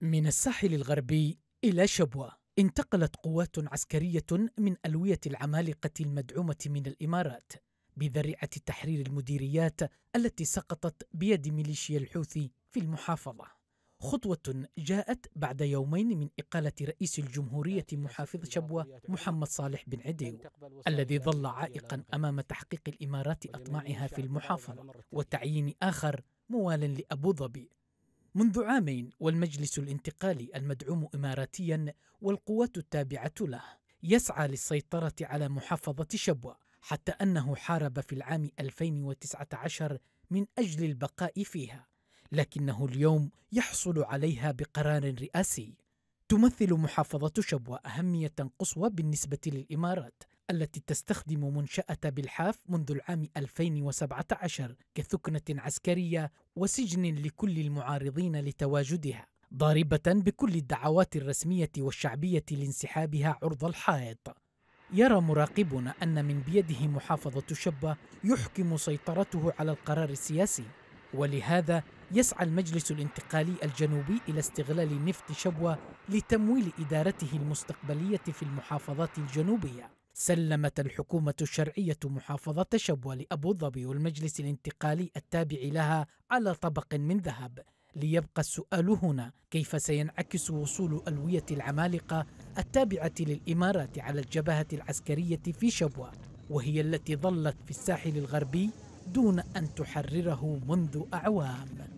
من الساحل الغربي إلى شبوة انتقلت قوات عسكرية من ألوية العمالقة المدعومة من الإمارات بذريعة تحرير المديريات التي سقطت بيد ميليشيا الحوثي في المحافظة خطوة جاءت بعد يومين من إقالة رئيس الجمهورية محافظ شبوة محمد صالح بن عديو الذي ظل عائقا أمام تحقيق الإمارات أطماعها في المحافظة وتعيين آخر موالا ظبي منذ عامين والمجلس الانتقالي المدعوم اماراتيا والقوات التابعه له يسعى للسيطره على محافظه شبوه حتى انه حارب في العام 2019 من اجل البقاء فيها لكنه اليوم يحصل عليها بقرار رئاسي تمثل محافظه شبوه اهميه قصوى بالنسبه للامارات التي تستخدم منشأة بالحاف منذ العام 2017 كثكنة عسكرية وسجن لكل المعارضين لتواجدها ضاربة بكل الدعوات الرسمية والشعبية لانسحابها عرض الحائط يرى مراقبون أن من بيده محافظة شبة يحكم سيطرته على القرار السياسي ولهذا يسعى المجلس الانتقالي الجنوبي إلى استغلال نفط شبوة لتمويل إدارته المستقبلية في المحافظات الجنوبية سلمت الحكومة الشرعية محافظة شبوة لأبو ظبي والمجلس الانتقالي التابع لها على طبق من ذهب ليبقى السؤال هنا كيف سينعكس وصول ألوية العمالقة التابعة للإمارات على الجبهة العسكرية في شبوة وهي التي ظلت في الساحل الغربي دون أن تحرره منذ أعوام